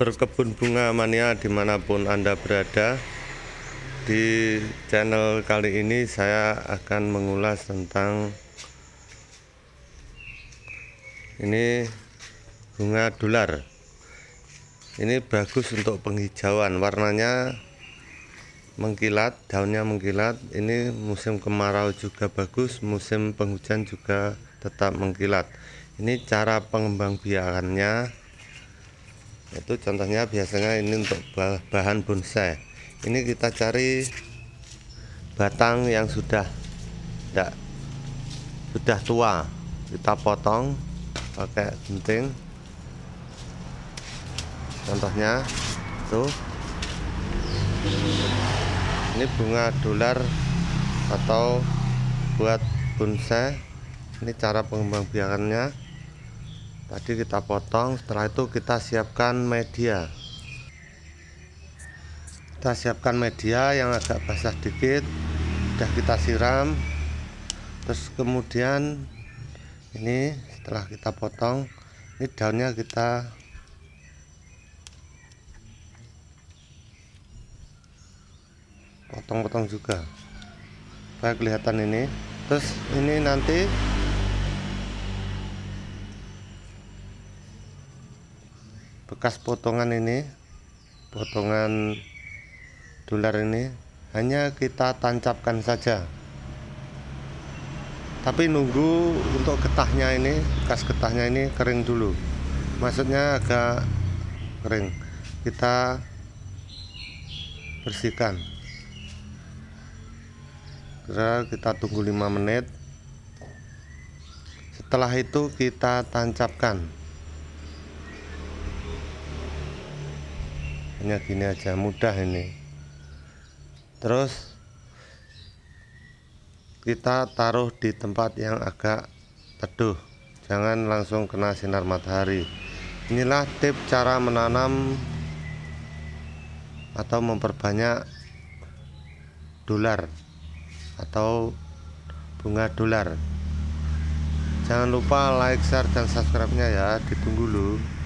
berkebun bunga mania dimanapun Anda berada di channel kali ini saya akan mengulas tentang ini bunga dolar ini bagus untuk penghijauan warnanya mengkilat daunnya mengkilat ini musim kemarau juga bagus musim penghujan juga tetap mengkilat ini cara pengembang biakannya itu contohnya biasanya ini untuk bahan bonsai ini kita cari batang yang sudah tidak sudah tua kita potong pakai genting contohnya tuh ini bunga dolar atau buat bonsai ini cara pengembang biakannya tadi kita potong setelah itu kita siapkan media kita siapkan media yang agak basah dikit sudah kita siram terus kemudian ini setelah kita potong ini daunnya kita potong-potong juga supaya kelihatan ini terus ini nanti bekas potongan ini potongan dolar ini hanya kita tancapkan saja tapi nunggu untuk getahnya ini bekas getahnya ini kering dulu maksudnya agak kering kita bersihkan kita tunggu 5 menit setelah itu kita tancapkan hanya gini aja mudah ini terus kita taruh di tempat yang agak teduh jangan langsung kena sinar matahari inilah tip cara menanam atau memperbanyak dolar atau bunga dolar jangan lupa like share dan subscribe nya ya ditunggu dulu